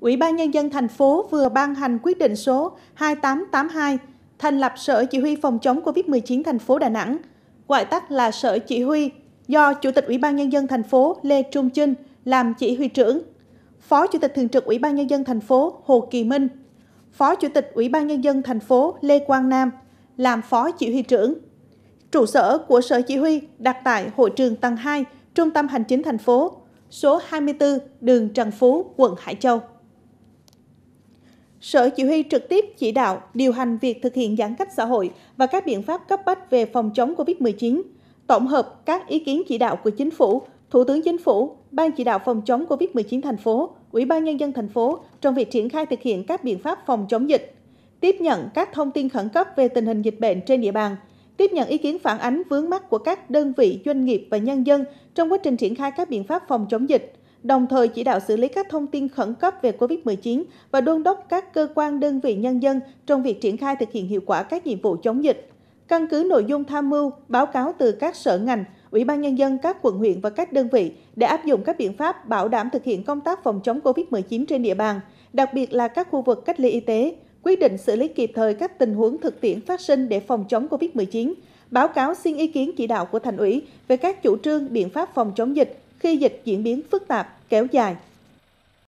Ủy ban Nhân dân thành phố vừa ban hành quyết định số 2882 thành lập Sở Chỉ huy Phòng chống COVID-19 thành phố Đà Nẵng, gọi tắt là Sở Chỉ huy, do Chủ tịch Ủy ban Nhân dân thành phố Lê Trung Trinh làm chỉ huy trưởng, Phó Chủ tịch Thường trực Ủy ban Nhân dân thành phố Hồ Kỳ Minh, Phó Chủ tịch Ủy ban Nhân dân thành phố Lê Quang Nam làm Phó Chỉ huy trưởng. Trụ sở của Sở Chỉ huy đặt tại hội trường tầng 2, Trung tâm Hành chính thành phố, số 24 đường Trần Phú, quận Hải Châu. Sở chỉ huy trực tiếp chỉ đạo, điều hành việc thực hiện giãn cách xã hội và các biện pháp cấp bách về phòng chống COVID-19, tổng hợp các ý kiến chỉ đạo của chính phủ, Thủ tướng Chính phủ, Ban chỉ đạo phòng chống COVID-19 thành phố, Ủy ban nhân dân thành phố trong việc triển khai thực hiện các biện pháp phòng chống dịch, tiếp nhận các thông tin khẩn cấp về tình hình dịch bệnh trên địa bàn, tiếp nhận ý kiến phản ánh vướng mắc của các đơn vị, doanh nghiệp và nhân dân trong quá trình triển khai các biện pháp phòng chống dịch, đồng thời chỉ đạo xử lý các thông tin khẩn cấp về COVID-19 và đôn đốc các cơ quan đơn vị nhân dân trong việc triển khai thực hiện hiệu quả các nhiệm vụ chống dịch. Căn cứ nội dung tham mưu, báo cáo từ các sở ngành, Ủy ban Nhân dân các quận huyện và các đơn vị để áp dụng các biện pháp bảo đảm thực hiện công tác phòng chống COVID-19 trên địa bàn, đặc biệt là các khu vực cách ly y tế, quyết định xử lý kịp thời các tình huống thực tiễn phát sinh để phòng chống COVID-19, báo cáo xin ý kiến chỉ đạo của thành ủy về các chủ trương biện pháp phòng chống dịch khi dịch diễn biến phức tạp kéo dài